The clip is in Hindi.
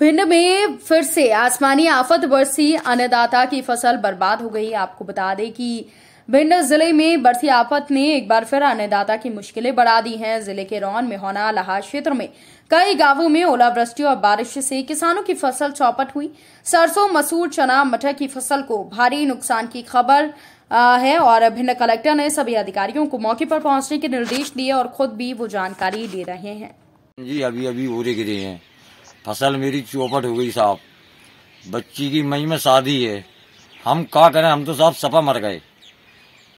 भिंड में फिर से आसमानी आफत बरसी अन्नदाता की फसल बर्बाद हो गई आपको बता दें कि भिंड जिले में बरसी आफत ने एक बार फिर अन्नदाता की मुश्किलें बढ़ा दी हैं जिले के रौन मेहना लहा क्षेत्र में कई गांवों में ओलावृष्टि और बारिश से किसानों की फसल चौपट हुई सरसों मसूर चना मटर की फसल को भारी नुकसान की खबर है और भिंड कलेक्टर ने सभी अधिकारियों को मौके पर पहुंचने के निर्देश दिए और खुद भी वो जानकारी ले रहे हैं जी अभी अभी गिरे हैं फसल मेरी चौपट हो गई साहब बच्ची की मई में शादी है हम क्या करें हम तो साहब सफा मर गए